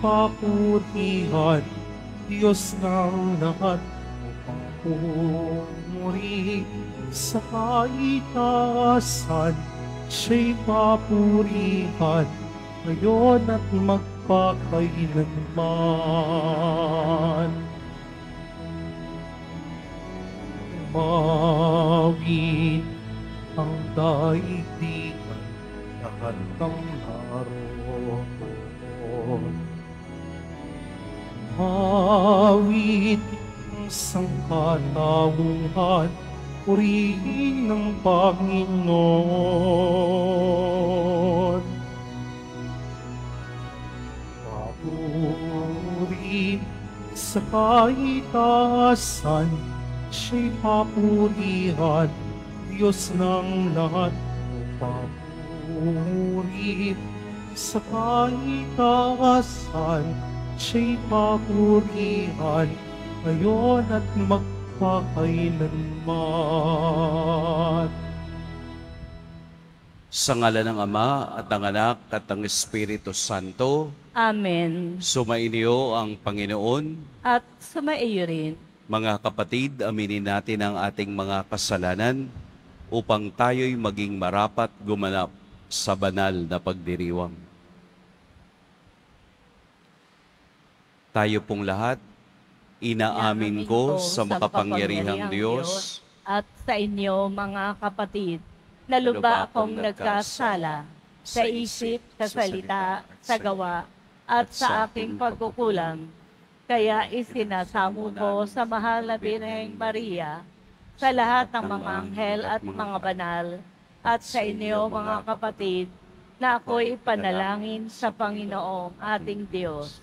kaputihan, Diyos ng lahat, papuri sa kaitaasan, siya'y papurihan, ngayon at magpakailanman. Mawin ang daigdigan, lahat ng naroon awit ng sangkalabuhan, purihin ng Panginoon. Papuri sa kaitasan, siya'y papurihan, Diyos ng lahat, papuri sa kaitasan, siya'y papurihan ngayon at magpakailanman. Sa ngala ng Ama at ng Anak at ng Espiritu Santo. Amen. Sumainyo ang Panginoon. At sumaiyo rin. Mga kapatid, aminin natin ang ating mga kasalanan upang tayo'y maging marapat gumanap sa banal na pagdiriwang. Tayo pong lahat, inaamin ko sa makapangyarihang Diyos at sa inyo mga kapatid na luba ano akong nagkasala sa isip, sa salita, sa gawa, at sa aking pagkukulang. Kaya isinasamo ko sa mahal na Birheng Maria, sa lahat ng mga anghel at mga banal, at sa inyo mga kapatid, na ako'y ipanalangin sa Panginoong ating Diyos.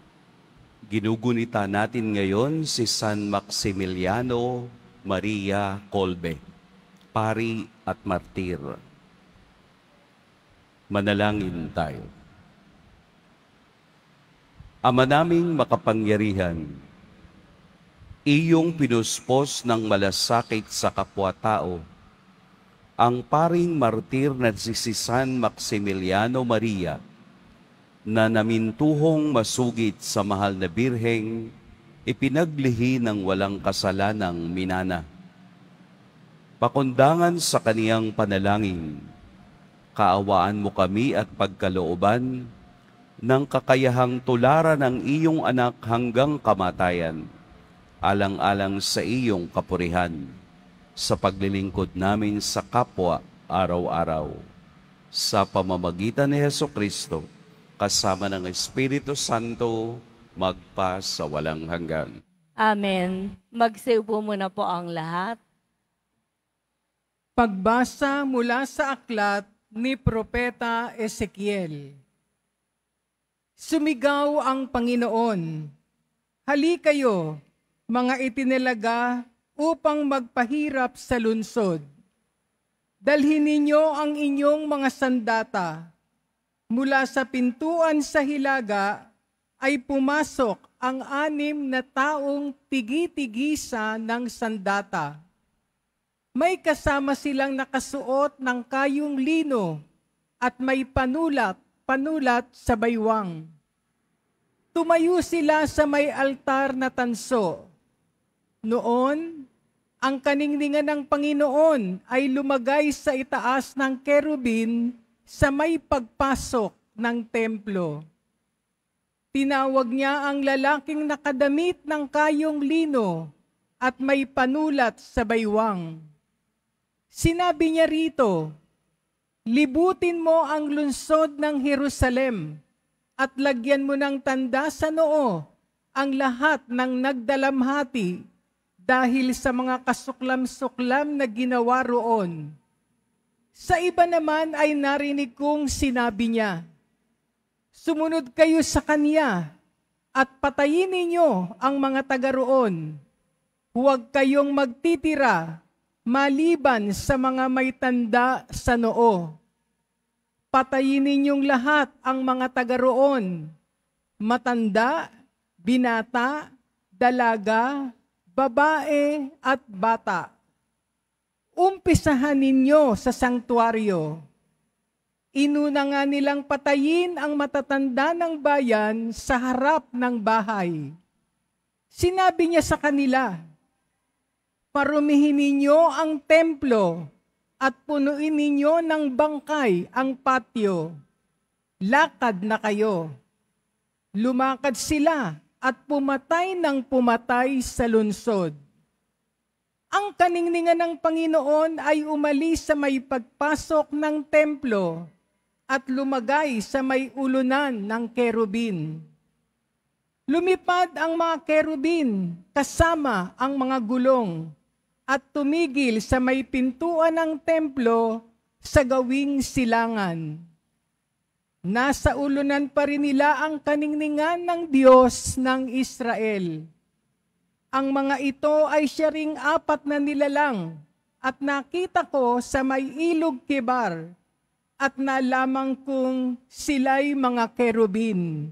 Ginugunita natin ngayon si San Maximiliano Maria Kolbe, pari at martir. Manalangin tayo. Ama naming makapangyarihan, iyong pinuspos ng malasakit sa kapwa-tao, ang paring martir na si San Maximiliano Maria, na namintuhong masugit sa mahal na birheng ipinaglihi ng walang kasalanang minana. Pakundangan sa kaniyang panalangin, kaawaan mo kami at pagkalooban ng kakayahang tularan ng iyong anak hanggang kamatayan, alang-alang sa iyong kapurihan, sa paglilingkod namin sa kapwa araw-araw, sa pamamagitan ni Heso Kristo, kasama ng Espiritu Santo, magpa sa walang hanggan. Amen. Magsiupo muna po ang lahat. Pagbasa mula sa aklat ni Propeta Ezekiel. Sumigaw ang Panginoon, Hali kayo, mga itinalaga upang magpahirap sa lunsod. Dalhin ninyo ang inyong mga sandata mula sa pintuan sa hilaga ay pumasok ang anim na taong tigitigisa ng sandata. May kasama silang nakasuot ng kayong lino at may panulat, panulat sa baywang. Tumayo sila sa may altar na tanso. Noon, ang kaningningan ng Panginoon ay lumagay sa itaas ng kerubin sa may pagpasok ng templo, tinawag niya ang lalaking nakadamit ng kayong lino at may panulat sa baywang. Sinabi niya rito, Libutin mo ang lungsod ng Jerusalem at lagyan mo ng tanda sa noo ang lahat ng nagdalamhati dahil sa mga kasuklam-suklam na ginawa roon sa iba naman ay narinig kong sinabi niya, Sumunod kayo sa kanya at patayin ninyo ang mga taga roon. Huwag kayong magtitira maliban sa mga may tanda sa noo. Patayin ninyong lahat ang mga taga roon, matanda, binata, dalaga, babae at bata umpisahan ninyo sa sangtuaryo. Inuna nga nilang patayin ang matatanda ng bayan sa harap ng bahay. Sinabi niya sa kanila, Parumihin ninyo ang templo at punuin ninyo ng bangkay ang patio. Lakad na kayo. Lumakad sila at pumatay ng pumatay sa lunsod ang kaningningan ng Panginoon ay umalis sa may pagpasok ng templo at lumagay sa may ulunan ng kerubin. Lumipad ang mga kerubin kasama ang mga gulong at tumigil sa may pintuan ng templo sa gawing silangan. Nasa ulunan pa rin nila ang kaningningan ng Diyos ng Israel. Ang mga ito ay siya ring apat na nilalang at nakita ko sa may ilog kibar at nalaman kong sila'y mga kerubin.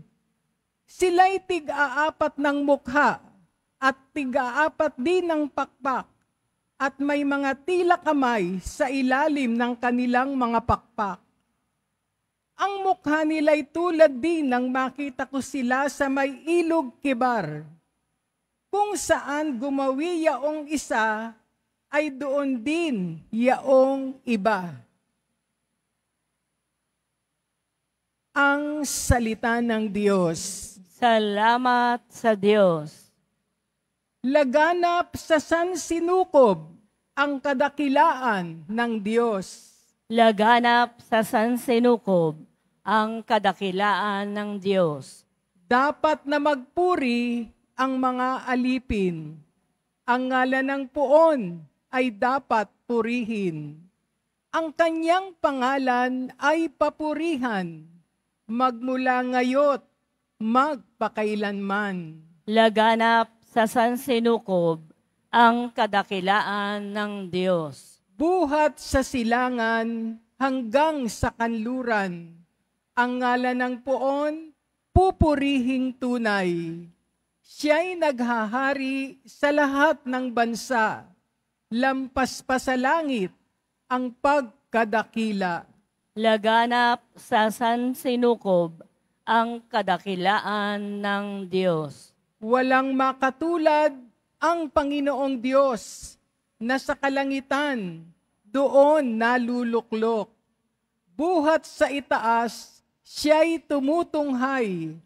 Sila'y tig-aapat ng mukha at tig-aapat din ng pakpak at may mga tila kamay sa ilalim ng kanilang mga pakpak. Ang mukha nila'y tulad din nang makita ko sila sa may ilog kibar kung saan gumawi yaong isa, ay doon din yaong iba. Ang salita ng Diyos. Salamat sa Diyos. Laganap sa san sinukob ang kadakilaan ng Diyos. Laganap sa san sinukob ang kadakilaan ng Diyos. Dapat na magpuri ang mga alipin. Ang ngalan ng puon ay dapat purihin. Ang kanyang pangalan ay papurihan, magmula ngayot, magpakailanman. Laganap sa Sansinukob ang kadakilaan ng Diyos. Buhat sa silangan hanggang sa kanluran, ang ngalan ng puon, pupurihing tunay Siya'y naghahari sa lahat ng bansa, lampas pa sa langit ang pagkadakila. Laganap sa San Sinukob ang kadakilaan ng Diyos. Walang makatulad ang Panginoong Diyos na sa kalangitan doon naluluklok. Buhat sa itaas, siya'y tumutunghay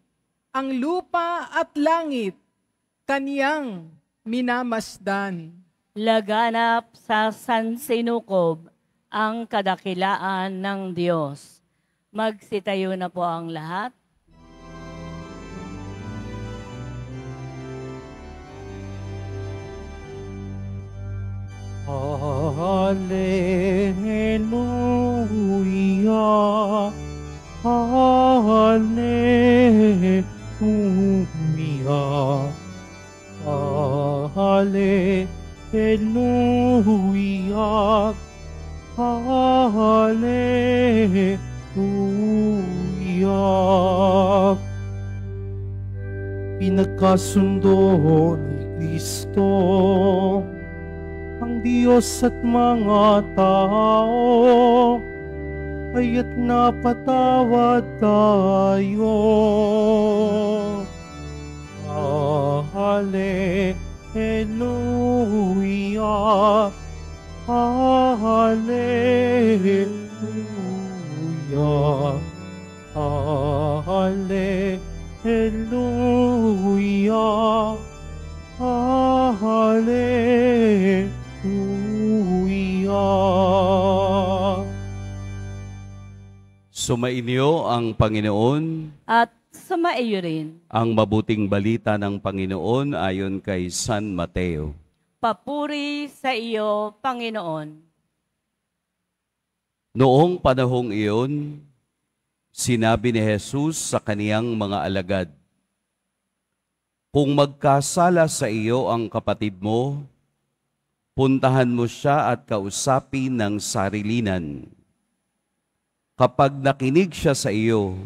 ang lupa at langit kaniyang minamasdan. Laganap sa sansinukob ang kadakilaan ng Diyos. Magsitayo na po ang lahat. Hallelujah, Hallelujah. Cumbia. Aleluya. Aleluya. Pinagkasundo ni Kristo ang Diyos at mga tao kaya't napatawad tayo. Ah, hallelujah, ah, hallelujah, ah, hallelujah, ah, hallelujah. Sumainyo ang Panginoon at sumaiyo rin ang mabuting balita ng Panginoon ayon kay San Mateo. Papuri sa iyo, Panginoon. Noong panahong iyon, sinabi ni Jesus sa kaniyang mga alagad, Kung magkasala sa iyo ang kapatid mo, puntahan mo siya at kausapin ng sarilinan kapag nakinig siya sa iyo,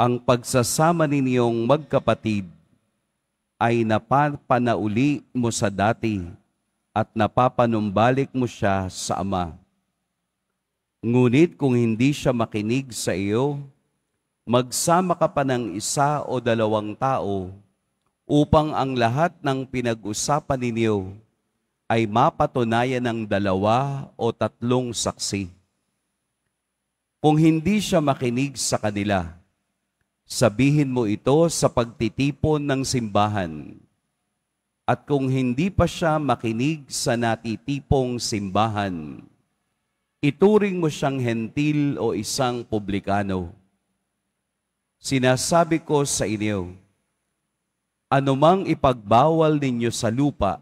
ang pagsasama ninyong magkapatid ay napapanauli mo sa dati at napapanumbalik mo siya sa Ama. Ngunit kung hindi siya makinig sa iyo, magsama ka pa ng isa o dalawang tao upang ang lahat ng pinag-usapan ninyo ay mapatunayan ng dalawa o tatlong saksi kung hindi siya makinig sa kanila, sabihin mo ito sa pagtitipon ng simbahan. At kung hindi pa siya makinig sa natitipong simbahan, ituring mo siyang hentil o isang publikano. Sinasabi ko sa inyo, anumang ipagbawal ninyo sa lupa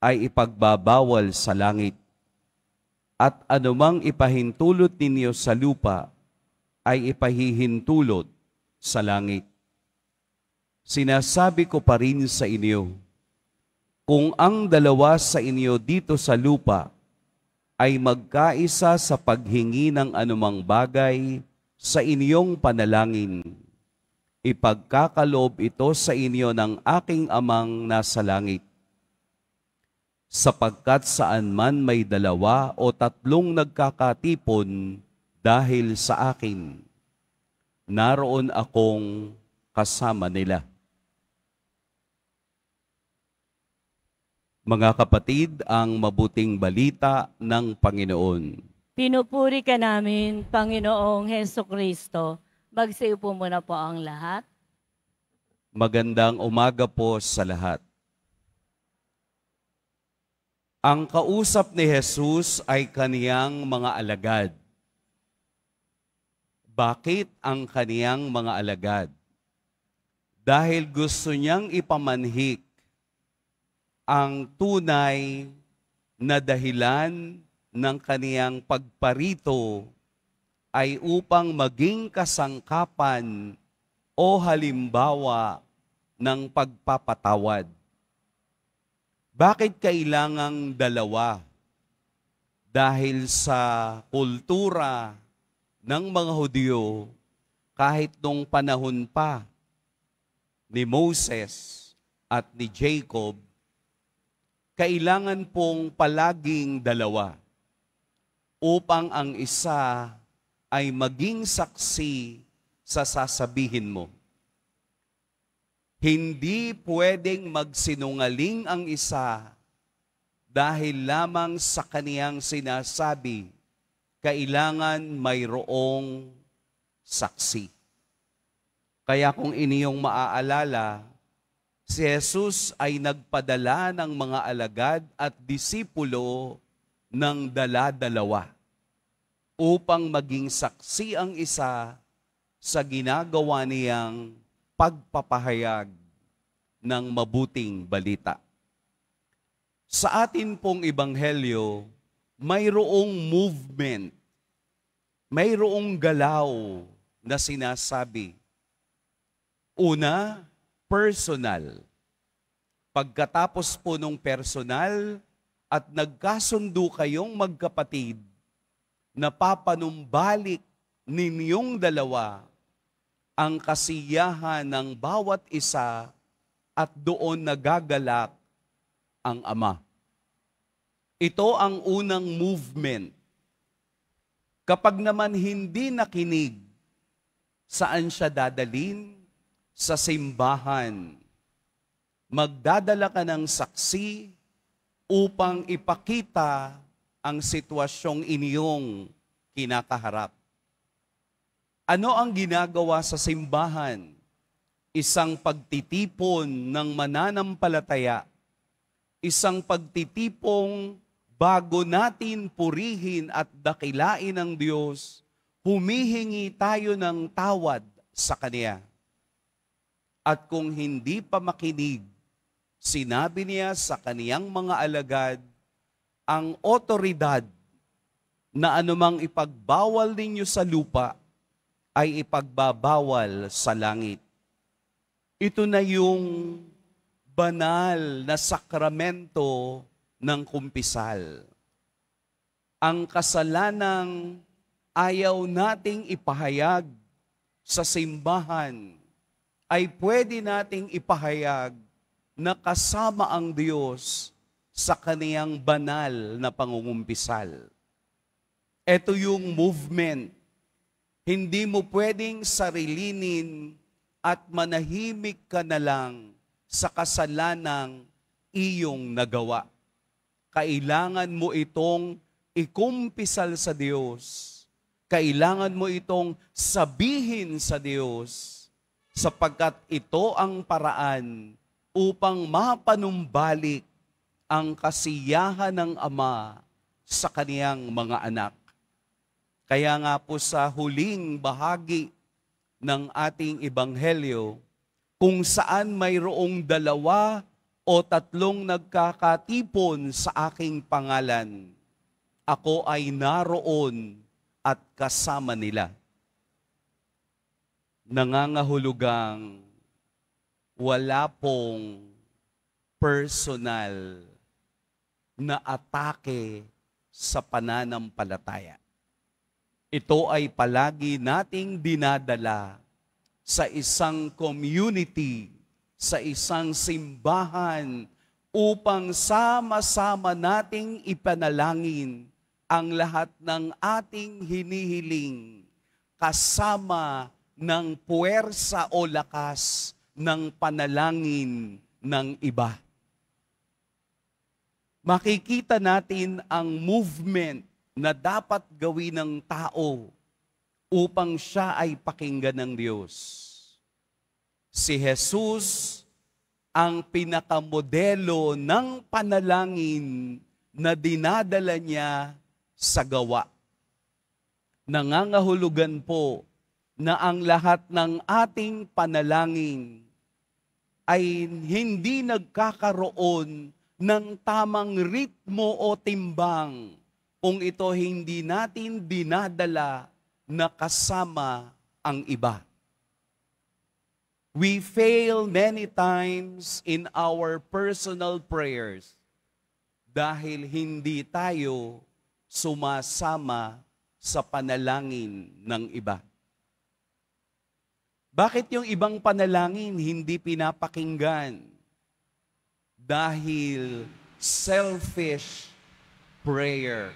ay ipagbabawal sa langit at anumang ipahintulot ninyo sa lupa ay ipahihintulot sa langit. Sinasabi ko pa rin sa inyo, kung ang dalawa sa inyo dito sa lupa ay magkaisa sa paghingi ng anumang bagay sa inyong panalangin, ipagkakalob ito sa inyo ng aking amang nasa langit sapagkat saan man may dalawa o tatlong nagkakatipon dahil sa akin, naroon akong kasama nila. Mga kapatid, ang mabuting balita ng Panginoon. Pinupuri ka namin, Panginoong Heso Kristo. Magsiyo po muna po ang lahat. Magandang umaga po sa lahat. Ang kausap ni Jesus ay kaniyang mga alagad. Bakit ang kaniyang mga alagad? Dahil gusto niyang ipamanhik ang tunay na dahilan ng kaniyang pagparito ay upang maging kasangkapan o halimbawa ng pagpapatawad. Bakit kailangang dalawa? Dahil sa kultura ng mga Hudyo, kahit nung panahon pa ni Moses at ni Jacob, kailangan pong palaging dalawa upang ang isa ay maging saksi sa sasabihin mo. Hindi pwedeng magsinungaling ang isa dahil lamang sa kaniyang sinasabi, kailangan mayroong saksi. Kaya kung iniyong maaalala, si Jesus ay nagpadala ng mga alagad at disipulo ng dala-dalawa upang maging saksi ang isa sa ginagawa niyang pagpapahayag ng mabuting balita. Sa atin pong ebanghelyo, mayroong movement, mayroong galaw na sinasabi. Una, personal. Pagkatapos po nung personal at nagkasundo kayong magkapatid, napapanumbalik ninyong dalawa ang kasiyahan ng bawat isa at doon nagagalak ang Ama. Ito ang unang movement. Kapag naman hindi nakinig, saan siya dadalin? Sa simbahan. Magdadala ka ng saksi upang ipakita ang sitwasyong inyong kinakaharap. Ano ang ginagawa sa simbahan? Isang pagtitipon ng mananampalataya. Isang pagtitipong bago natin purihin at dakilain ang Diyos, humihingi tayo ng tawad sa Kanya. At kung hindi pa makinig, sinabi niya sa kaniyang mga alagad, ang otoridad na anumang ipagbawal ninyo sa lupa ay ipagbabawal sa langit. Ito na yung banal na sakramento ng kumpisal. Ang kasalanang ayaw nating ipahayag sa simbahan ay pwede nating ipahayag na kasama ang Diyos sa kaniyang banal na pangungumpisal. Ito yung movement hindi mo pwedeng sarilinin at manahimik ka na lang sa kasalanang iyong nagawa. Kailangan mo itong ikumpisal sa Diyos. Kailangan mo itong sabihin sa Diyos sapagkat ito ang paraan upang mapanumbalik ang kasiyahan ng Ama sa kaniyang mga anak. Kaya nga po sa huling bahagi ng ating ebanghelyo, kung saan mayroong dalawa o tatlong nagkakatipon sa aking pangalan, ako ay naroon at kasama nila. Nangangahulugang wala pong personal na atake sa pananampalataya ito ay palagi nating dinadala sa isang community, sa isang simbahan, upang sama-sama nating ipanalangin ang lahat ng ating hinihiling kasama ng puwersa o lakas ng panalangin ng iba. Makikita natin ang movement na dapat gawin ng tao upang siya ay pakinggan ng Diyos. Si Jesus ang pinakamodelo ng panalangin na dinadala niya sa gawa. Nangangahulugan po na ang lahat ng ating panalangin ay hindi nagkakaroon ng tamang ritmo o timbang kung ito hindi natin dinadala na kasama ang iba. We fail many times in our personal prayers dahil hindi tayo sumasama sa panalangin ng iba. Bakit yung ibang panalangin hindi pinapakinggan? Dahil selfish prayer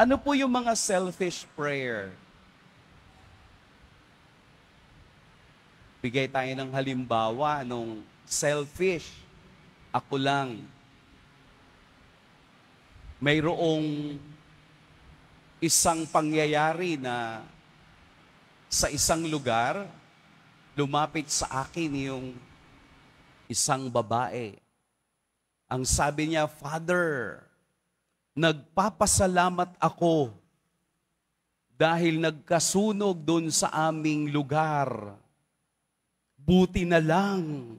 ano po yung mga selfish prayer? Bigay tayo ng halimbawa nung selfish. Ako lang. Mayroong isang pangyayari na sa isang lugar, lumapit sa akin yung isang babae. Ang sabi niya, Father, Nagpapasalamat ako dahil nagkasunog doon sa aming lugar. Buti na lang,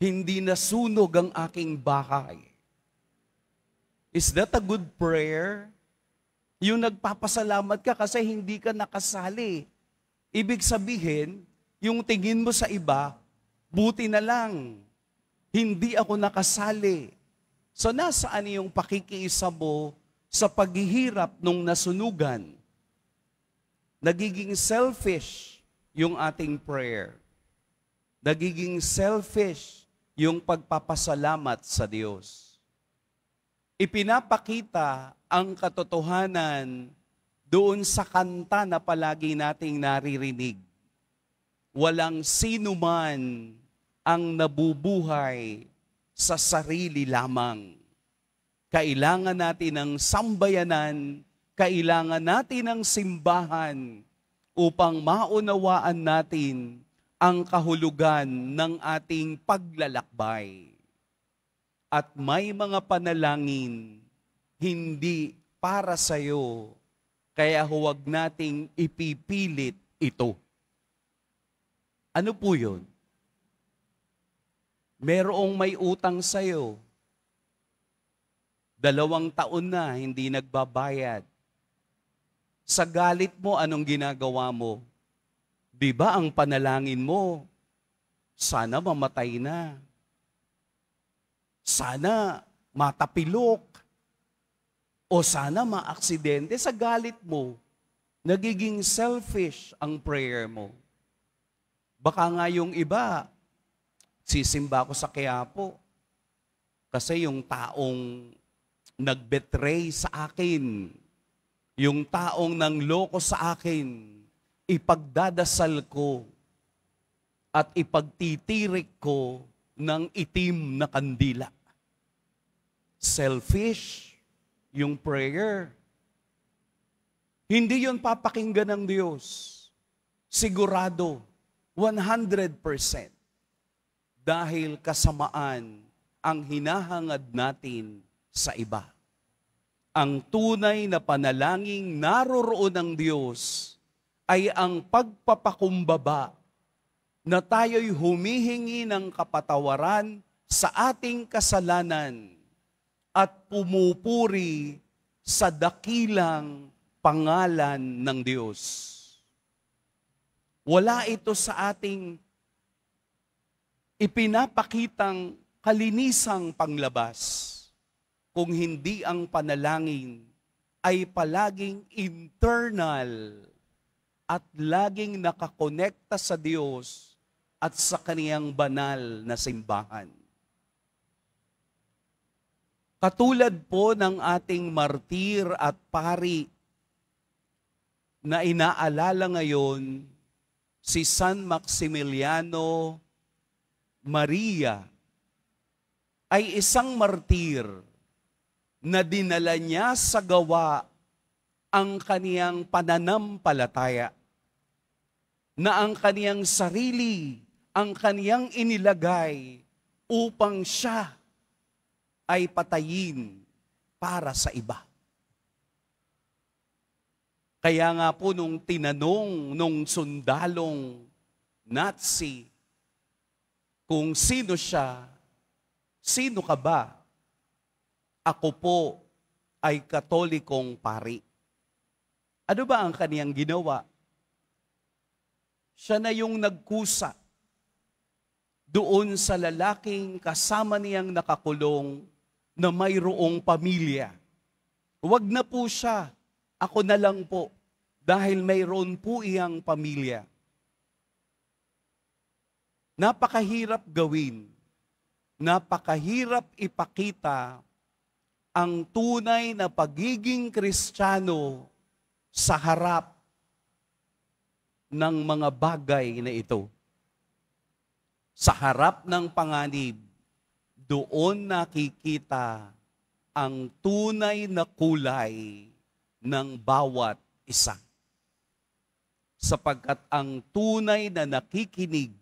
hindi nasunog ang aking bahay. Is that a good prayer? Yung nagpapasalamat ka kasi hindi ka nakasali. Ibig sabihin, yung tingin mo sa iba, buti na lang, hindi ako nakasali. So nasaan yung pakikiisa mo sa paghihirap nung nasunugan? Nagiging selfish yung ating prayer. Nagiging selfish yung pagpapasalamat sa Diyos. Ipinapakita ang katotohanan doon sa kanta na palagi nating naririnig. Walang sino man ang nabubuhay sa sarili lamang. Kailangan natin ng sambayanan, kailangan natin ng simbahan upang maunawaan natin ang kahulugan ng ating paglalakbay. At may mga panalangin hindi para sa iyo, kaya huwag nating ipipilit ito. Ano po yun? Merong may utang sa'yo. Dalawang taon na hindi nagbabayad. Sa galit mo, anong ginagawa mo? Di ba ang panalangin mo? Sana mamatay na. Sana matapilok. O sana maaksidente sa galit mo. Nagiging selfish ang prayer mo. Baka nga yung iba, Sisimba ako sa Quiapo. Kasi yung taong nagbetray sa akin, yung taong nang loko sa akin, ipagdadasal ko at ipagtitirik ko ng itim na kandila. Selfish yung prayer. Hindi yon papakinggan ng Diyos. Sigurado, 100% dahil kasamaan ang hinahangad natin sa iba. Ang tunay na panalangin naroroon ng Diyos ay ang pagpapakumbaba na tayo'y humihingi ng kapatawaran sa ating kasalanan at pumupuri sa dakilang pangalan ng Diyos. Wala ito sa ating ipinapakitang kalinisang panglabas kung hindi ang panalangin ay palaging internal at laging nakakonekta sa Diyos at sa kaniyang banal na simbahan. Katulad po ng ating martir at pari na inaalala ngayon si San Maximiliano Maria ay isang martir na dinala niya sa gawa ang kaniyang pananampalataya na ang kaniyang sarili, ang kaniyang inilagay upang siya ay patayin para sa iba. Kaya nga po nung tinanong nung sundalong Nazi kung sino siya, sino ka ba? Ako po ay katolikong pari. Ano ba ang kaniyang ginawa? Siya na yung nagkusa doon sa lalaking kasama niyang nakakulong na mayroong pamilya. Huwag na po siya, ako na lang po, dahil mayroon po iyang pamilya. Napakahirap gawin, napakahirap ipakita ang tunay na pagiging kristyano sa harap ng mga bagay na ito. Sa harap ng panganib, doon nakikita ang tunay na kulay ng bawat isa. Sapagkat ang tunay na nakikinig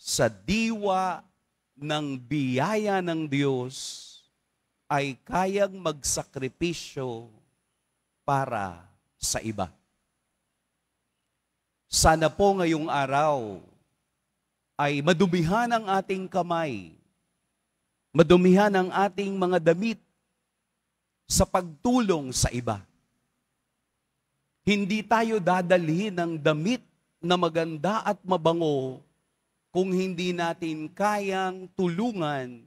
sa diwa ng biyaya ng Diyos ay kayang magsakripisyo para sa iba. Sana po ngayong araw ay madumihan ang ating kamay, madumihan ang ating mga damit sa pagtulong sa iba. Hindi tayo dadalhin ng damit na maganda at mabango kung hindi natin kayang tulungan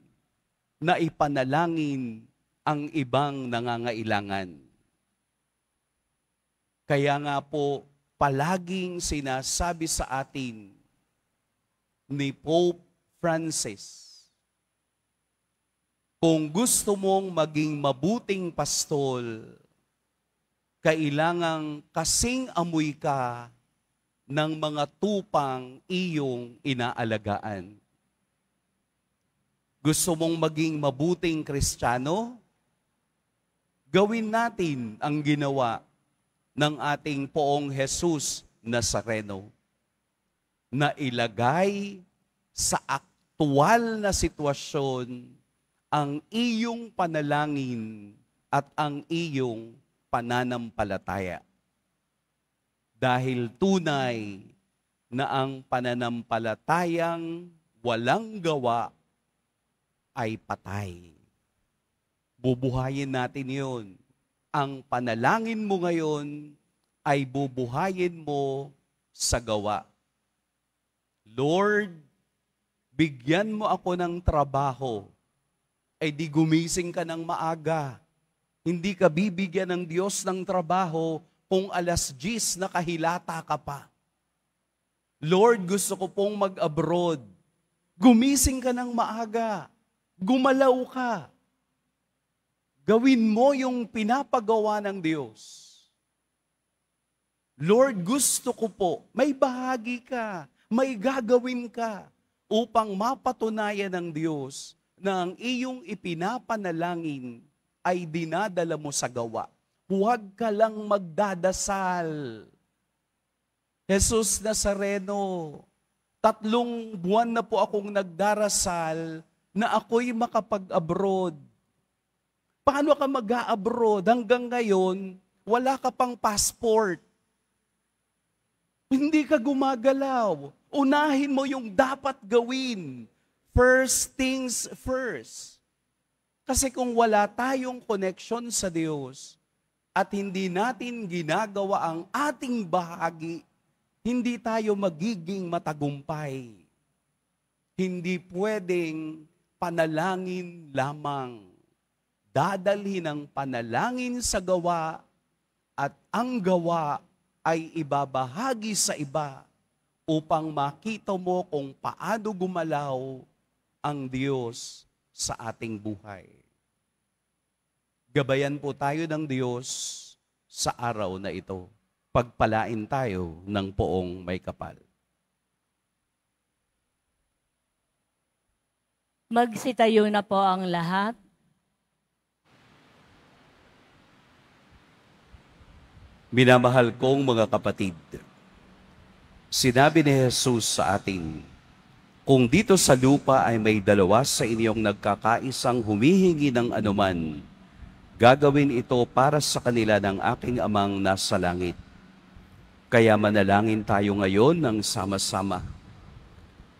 na ipanalangin ang ibang nangangailangan. Kaya nga po, palaging sinasabi sa atin ni Pope Francis, kung gusto mong maging mabuting pastol, kailangang kasing amoy ka ng mga tupang iyong inaalagaan. Gusto mong maging mabuting kristyano? Gawin natin ang ginawa ng ating poong Jesus Nazareno na ilagay sa aktual na sitwasyon ang iyong panalangin at ang iyong pananampalataya. Dahil tunay na ang pananampalatayang walang gawa ay patay. Bubuhayin natin yon. Ang panalangin mo ngayon ay bubuhayin mo sa gawa. Lord, bigyan mo ako ng trabaho. Ay di gumising ka ng maaga. Hindi ka bibigyan ng Diyos ng trabaho kung alas 10 nakahilata ka pa. Lord, gusto ko pong mag-abroad. Gumising ka ng maaga. Gumalaw ka. Gawin mo yung pinapagawa ng Diyos. Lord, gusto ko po, may bahagi ka, may gagawin ka upang mapatunayan ng Diyos na ang iyong ipinapanalangin ay dinadala mo sa gawa huwag ka lang magdadasal. Jesus Nazareno, tatlong buwan na po akong nagdarasal na ako'y makapag-abroad. Paano ka mag-a-abroad? Hanggang ngayon, wala ka pang passport. Hindi ka gumagalaw. Unahin mo yung dapat gawin. First things first. Kasi kung wala tayong connection sa Diyos, at hindi natin ginagawa ang ating bahagi, hindi tayo magiging matagumpay. Hindi pwedeng panalangin lamang. Dadalhin ang panalangin sa gawa at ang gawa ay ibabahagi sa iba upang makita mo kung paano gumalaw ang Diyos sa ating buhay. Gabayan po tayo ng Diyos sa araw na ito. Pagpalain tayo ng poong may kapal. Magsitayo na po ang lahat. Minamahal kong mga kapatid, sinabi ni Jesus sa atin, kung dito sa lupa ay may dalawa sa inyong nagkakaisang humihingi ng anuman, Gagawin ito para sa kanila ng aking amang nasa langit. Kaya manalangin tayo ngayon ng sama-sama.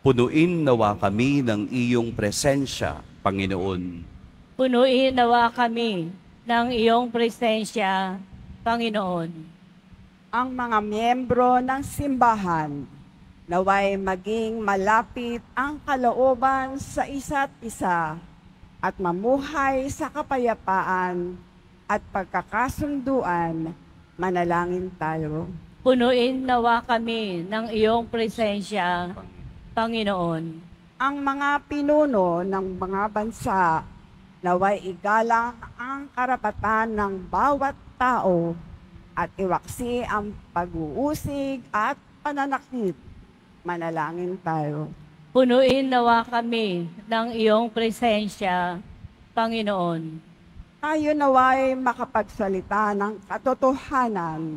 Punuin nawa kami ng iyong presensya, Panginoon. Punuin nawa kami ng iyong presensya, Panginoon. Ang mga miyembro ng simbahan, naway maging malapit ang kalooban sa isa't isa at mamuhay sa kapayapaan at pagkakasunduan, manalangin tayo. Punuin nawa kami ng iyong presensya, Panginoon. Ang mga pinuno ng mga bansa naway igalang ang karapatan ng bawat tao at iwaksi ang pag-uusig at pananakit. Manalangin tayo. Punuin nawa kami ng iyong presensya, Panginoon. Tayo naway makapagsalita ng katotohanan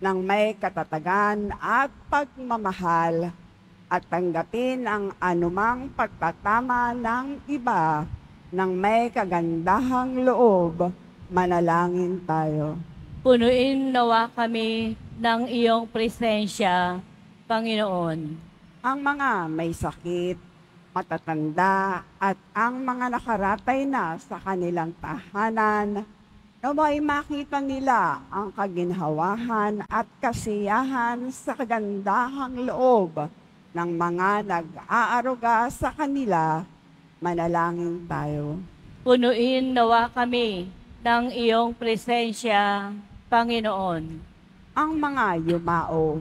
ng may katatagan at pagmamahal at tanggapin ang anumang pagtatama ng iba ng may kagandahang loob. Manalangin tayo. Punuin nawa kami ng iyong presensya, Panginoon ang mga may sakit, matatanda, at ang mga nakaratay na sa kanilang tahanan, naway makita nila ang kaginhawahan at kasiyahan sa kagandahang loob ng mga nag-aaruga sa kanila, manalangin tayo. Punuin nawa kami ng iyong presensya, Panginoon. Ang mga yumao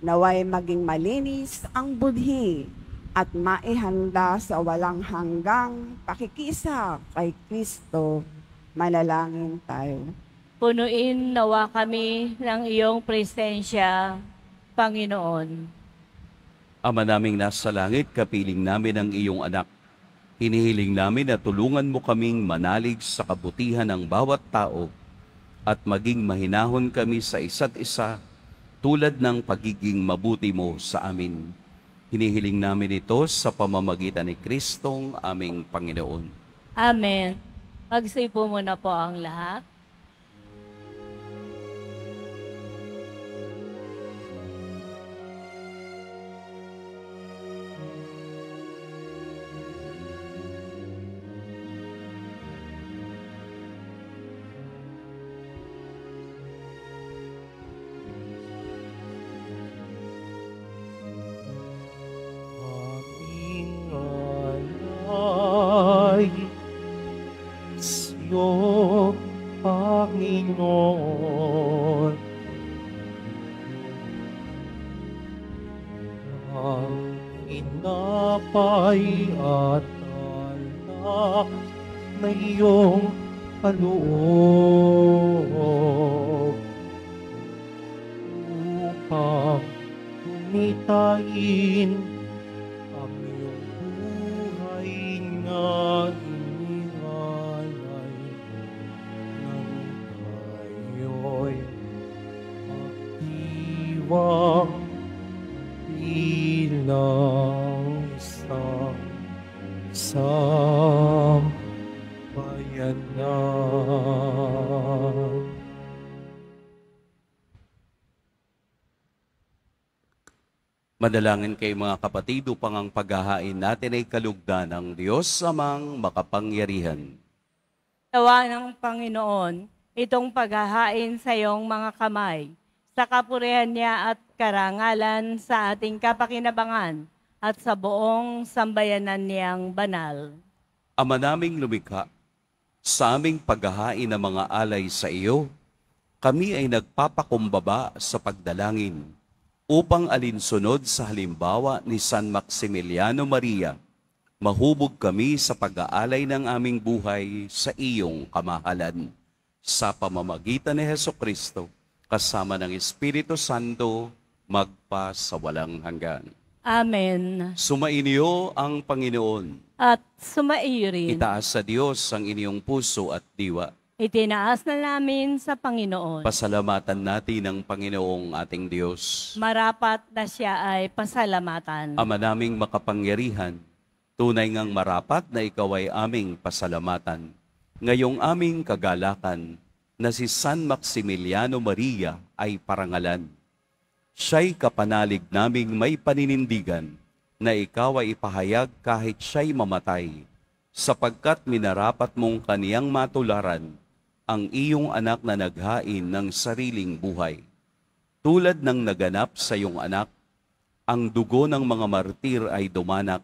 Naway maging malinis ang budhi at maihanda sa walang hanggang pakikisa kay Kristo. Manalangin tayo. Punuin nawa kami ng iyong presensya, Panginoon. Ama naming nasa langit, kapiling namin ang iyong anak. Hinihiling namin na tulungan mo kaming manalig sa kabutihan ng bawat tao at maging mahinahon kami sa isa't isa tulad ng pagiging mabuti mo sa amin. Hinihiling namin ito sa pamamagitan ni Kristong aming Panginoon. Amen. Pagsipo muna po ang lahat. bayan Madalangin kay mga kapatid upang ang paghahain natin ay kalugdan ng Diyos amang makapangyarihan. Tawa ng Panginoon, itong paghahain sa iyong mga kamay, sa kapurihan niya at karangalan sa ating kapakinabangan at sa buong sambayanan niyang banal. Ama naming lumikha, sa aming paghahain ng mga alay sa iyo, kami ay nagpapakumbaba sa pagdalangin upang alinsunod sa halimbawa ni San Maximiliano Maria, mahubog kami sa pag-aalay ng aming buhay sa iyong kamahalan. Sa pamamagitan ni Heso Kristo, kasama ng Espiritu Santo, magpa sa walang hanggan. Amen. Sumainyo ang Panginoon. At sumaiyo rin. Itaas sa Diyos ang inyong puso at diwa. Itinaas na namin sa Panginoon. Pasalamatan natin ang Panginoong ating Diyos. Marapat na siya ay pasalamatan. Ama naming makapangyarihan, tunay ngang marapat na ikaw ay aming pasalamatan. Ngayong aming kagalakan na si San Maximiliano Maria ay parangalan Siya'y kapanalig naming may paninindigan na ikaw ay ipahayag kahit siya'y mamatay, sapagkat minarapat mong kaniyang matularan ang iyong anak na naghain ng sariling buhay. Tulad ng naganap sa iyong anak, ang dugo ng mga martir ay dumanak,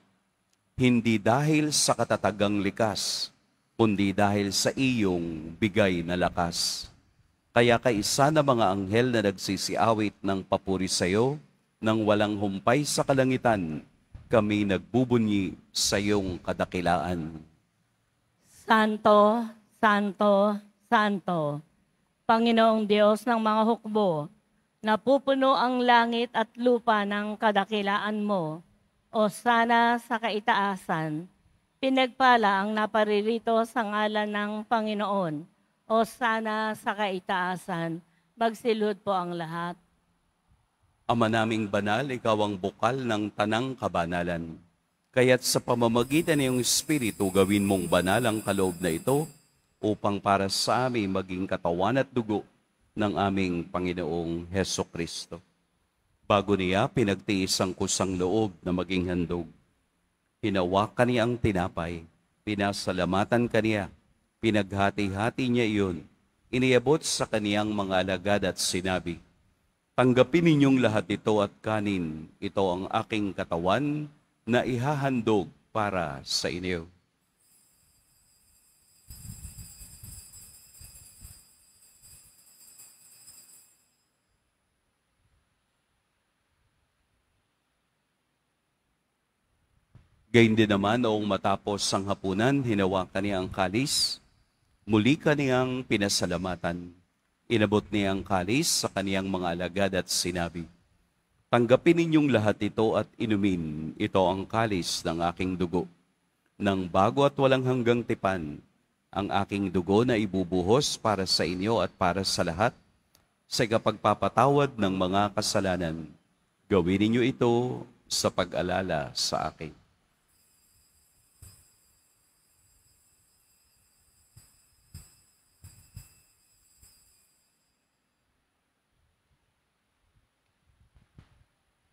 hindi dahil sa katatagang likas, kundi dahil sa iyong bigay na lakas. Kaya isa na mga anghel na nagsisiawit ng papuri sa iyo, nang walang humpay sa kalangitan, kami nagbubunyi sa iyong kadakilaan. Santo, Santo, Santo, Panginoong Diyos ng mga hukbo, napupuno ang langit at lupa ng kadakilaan mo, o sana sa kaitaasan, pinagpala ang naparirito sa ngalan ng Panginoon o sana sa kaitaasan, magsilod po ang lahat. Ama naming banal, ikaw ang bukal ng tanang kabanalan. Kaya't sa pamamagitan ng Espiritu, gawin mong banal ang kaloob na ito upang para sa amin maging katawan at dugo ng aming Panginoong Heso Kristo. Bago niya pinagtiis ang kusang loob na maging handog, hinawakan niya ang tinapay, pinasalamatan kaniya Pinaghati-hati niya iyon, iniabot sa kaniyang mga alagad at sinabi, Tanggapin ninyong lahat ito at kanin, ito ang aking katawan na ihahandog para sa inyo. Gayun din naman noong matapos ang hapunan, hinawakan niya ang kalis, Muli kaniyang pinasalamatan. Inabot niya ang kalis sa kaniyang mga alagad at sinabi, Tanggapin ninyong lahat ito at inumin. Ito ang kalis ng aking dugo. Nang bago at walang hanggang tipan, ang aking dugo na ibubuhos para sa inyo at para sa lahat sa kapagpapatawad ng mga kasalanan. Gawin ninyo ito sa pag-alala sa akin.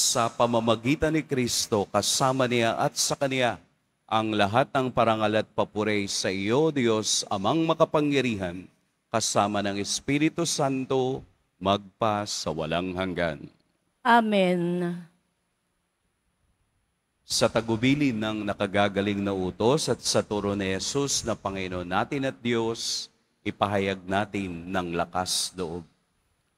sa pamamagitan ni Kristo kasama niya at sa Kaniya ang lahat ng parangal at papuri sa iyo, Diyos, amang makapangyarihan, kasama ng Espiritu Santo, magpa sa walang hanggan. Amen. Sa tagubilin ng nakagagaling na utos at sa turo ni Yesus na Panginoon natin at Diyos, ipahayag natin ng lakas doob.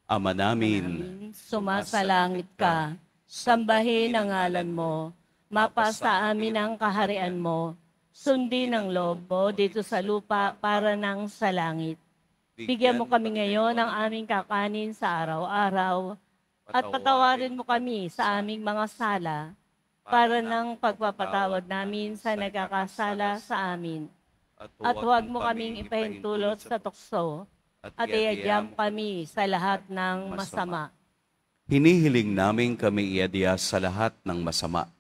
Ama namin, sumasalangit ka, ka Sambahin ang ngalan mo. Mapasa amin ang kaharian mo. Sundin ang lobo dito sa lupa para nang sa langit. Bigyan mo kami ngayon ng aming kakanin sa araw-araw at patawarin mo kami sa aming mga sala para nang pagpapatawad namin sa nagkakasala sa amin. At huwag mo kaming ipahintulot sa tukso at iadyam kami sa lahat ng masama. Hinihiling namin kami iadya sa lahat ng masama.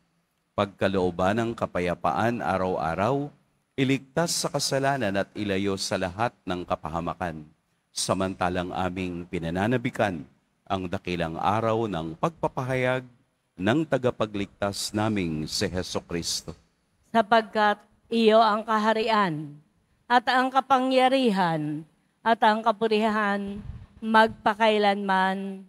Pagkalooban ng kapayapaan araw-araw, iligtas sa kasalanan at ilayo sa lahat ng kapahamakan. Samantalang aming pinananabikan ang dakilang araw ng pagpapahayag ng tagapagligtas naming si Heso Kristo. Sapagkat iyo ang kaharian at ang kapangyarihan at ang kapurihan magpakailanman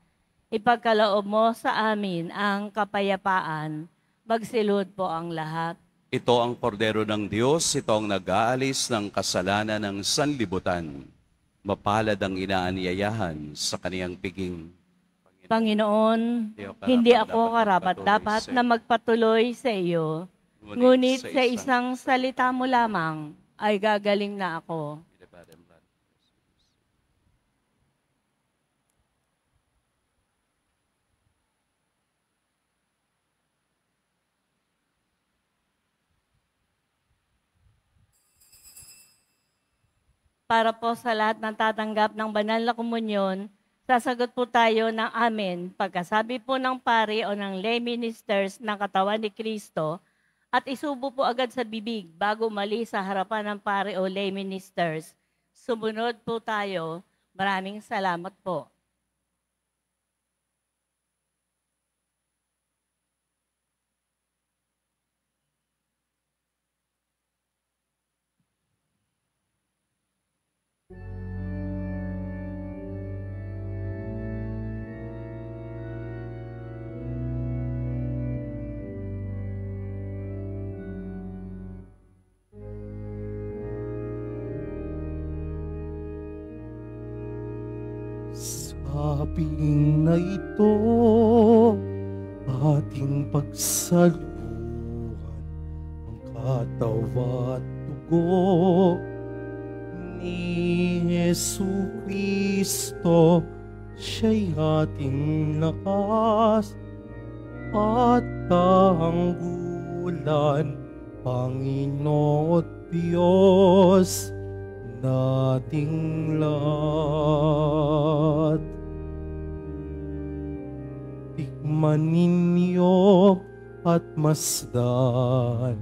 ipagkaloob mo sa amin ang kapayapaan. Magsilod po ang lahat. Ito ang kordero ng Diyos, ito ang nag-aalis ng kasalanan ng sanlibutan. Mapalad ang inaaniyayahan sa kaniyang piging. Panginoon, hindi ako karapat dapat na magpatuloy sa iyo. Ngunit, sa, isang salita mo lamang ay gagaling na ako. para po sa lahat ng tatanggap ng banal na komunyon, sasagot po tayo ng amen pagkasabi po ng pari o ng lay ministers ng katawan ni Kristo at isubo po agad sa bibig bago mali sa harapan ng pari o lay ministers. Sumunod po tayo. Maraming salamat po. kasalukuhan ang katawa at dugo ni Yesu Kristo siya'y ating lakas at tanggulan Panginoon Diyos nating lahat. at masdan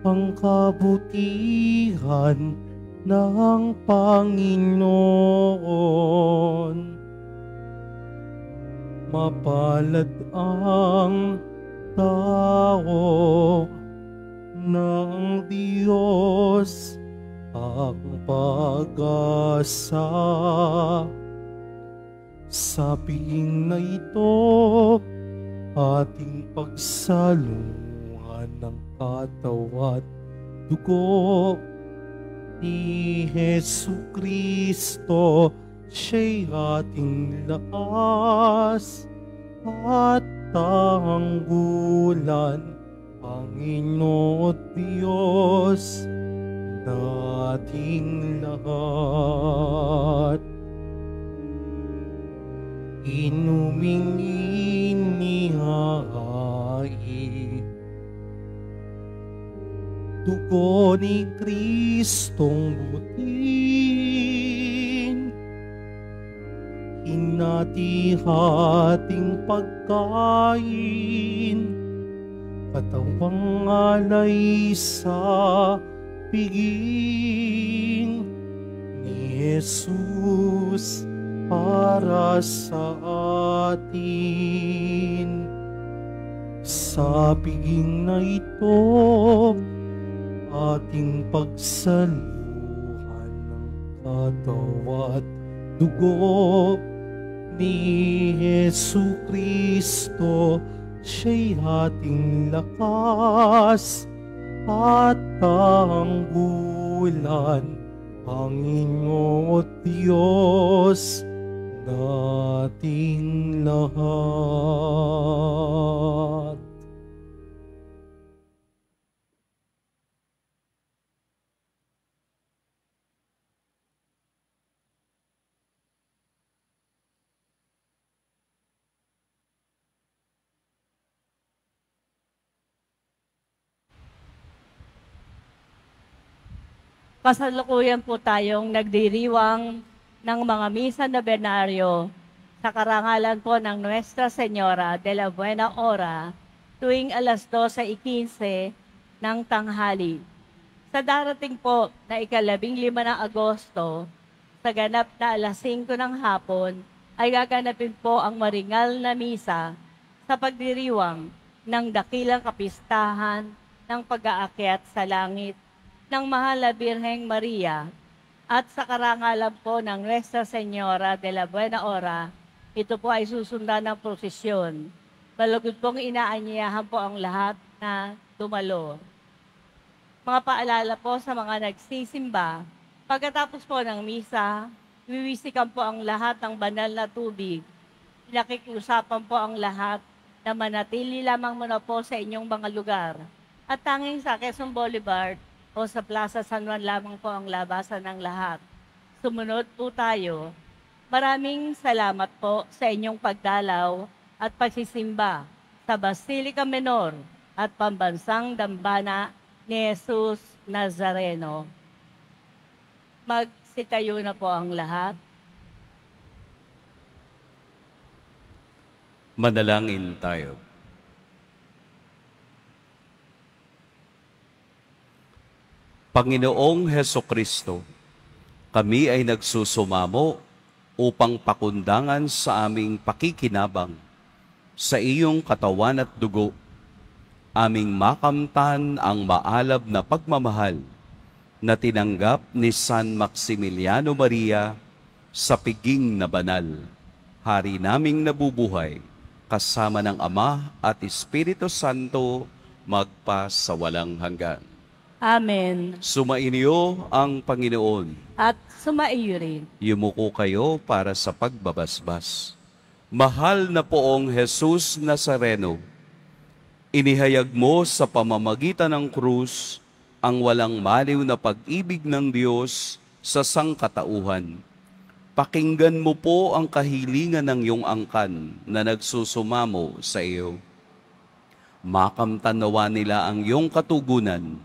ang kabutihan ng Panginoon. Mapalad ang tao ng Diyos ang pag-asa. Sa piling na ito, ating pagsalungan ng katawa't dugo ni Heso Kristo, siya'y ating lakas at tanggulan, Panginoon Diyos, nating lahat inuming inihahain. Tuko ni Kristong butin, inatihating pagkain, katawang alay sa piging ni Jesus para sa atin. Sa piging na ito, ating pagsaluhan ng katawa dugo ni Yesu Kristo, siya'y ating lakas at tanggulan, Panginoon Diyos. Diyos ating lahat. Kasalukuyan po tayong nagdiriwang ng mga misa na benaryo sa karangalan po ng Nuestra Señora de la Buena Hora tuwing alas 12.15 ng tanghali. Sa darating po na ikalabing lima ng Agosto, sa ganap na alas 5 ng hapon, ay gaganapin po ang maringal na misa sa pagdiriwang ng dakilang kapistahan ng pag-aakyat sa langit ng Mahal na Birheng Maria at sa karangalan po ng Nuestra Señora de la Buena Hora, ito po ay susundan ng prosesyon. Malugod pong inaanyayahan po ang lahat na dumalo. Mga paalala po sa mga nagsisimba, pagkatapos po ng misa, wiwisikan po ang lahat ng banal na tubig. Nakikiusapan po ang lahat na manatili lamang muna po sa inyong mga lugar. At tanging sa Quezon Boulevard, o sa Plaza San Juan lamang po ang labasan ng lahat. Sumunod po tayo. Maraming salamat po sa inyong pagdalaw at pagsisimba sa Basilica Menor at Pambansang Dambana ni Jesus Nazareno. Magsitayo na po ang lahat. Manalangin tayo. Panginoong Heso Kristo, kami ay nagsusumamo upang pakundangan sa aming pakikinabang sa iyong katawan at dugo, aming makamtan ang maalab na pagmamahal na tinanggap ni San Maximiliano Maria sa piging na banal. Hari naming nabubuhay, kasama ng Ama at Espiritu Santo, magpa sa walang hanggan. Amen. Sumainyo ang Panginoon. At sumaiyo rin. Yumuko kayo para sa pagbabasbas. Mahal na poong Jesus Nazareno, inihayag mo sa pamamagitan ng krus ang walang maliw na pag-ibig ng Diyos sa sangkatauhan. Pakinggan mo po ang kahilingan ng iyong angkan na nagsusumamo sa iyo. Makamtanawa nila ang iyong katugunan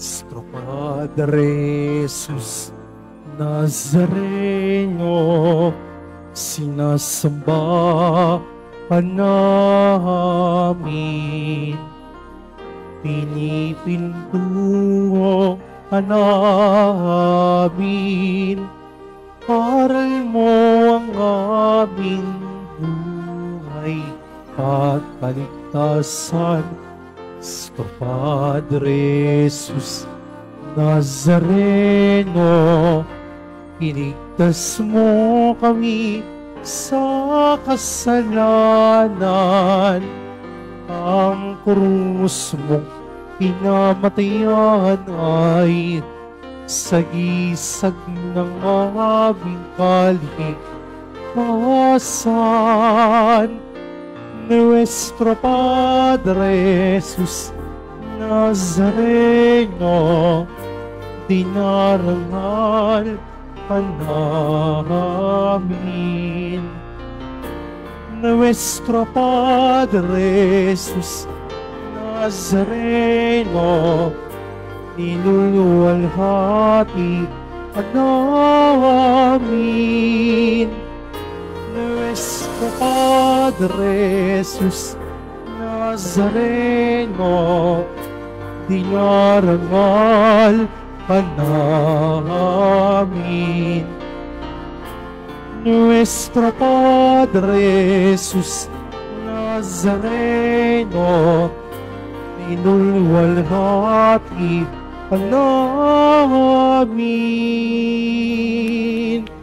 nuestro Padre Jesus Nazareno, sinasamba ka namin. Pinipintuo ka namin, aral mo ang aming buhay at kaligtasan Santo Padre Jesus Nazareno, pinigtas mo kami sa kasalanan. Ang krus mong pinamatayan ay sagisag ng aming kaligtasan nuestro Padre Jesús Nazareno, dinarangal ka namin. Nuestro Padre Jesús Nazareno, niluluwalhati ka namin. Padre Jesús Nazareno, dinarangal ka namin. Nuestro Padre Jesús Nazareno, inulwalhati ka namin.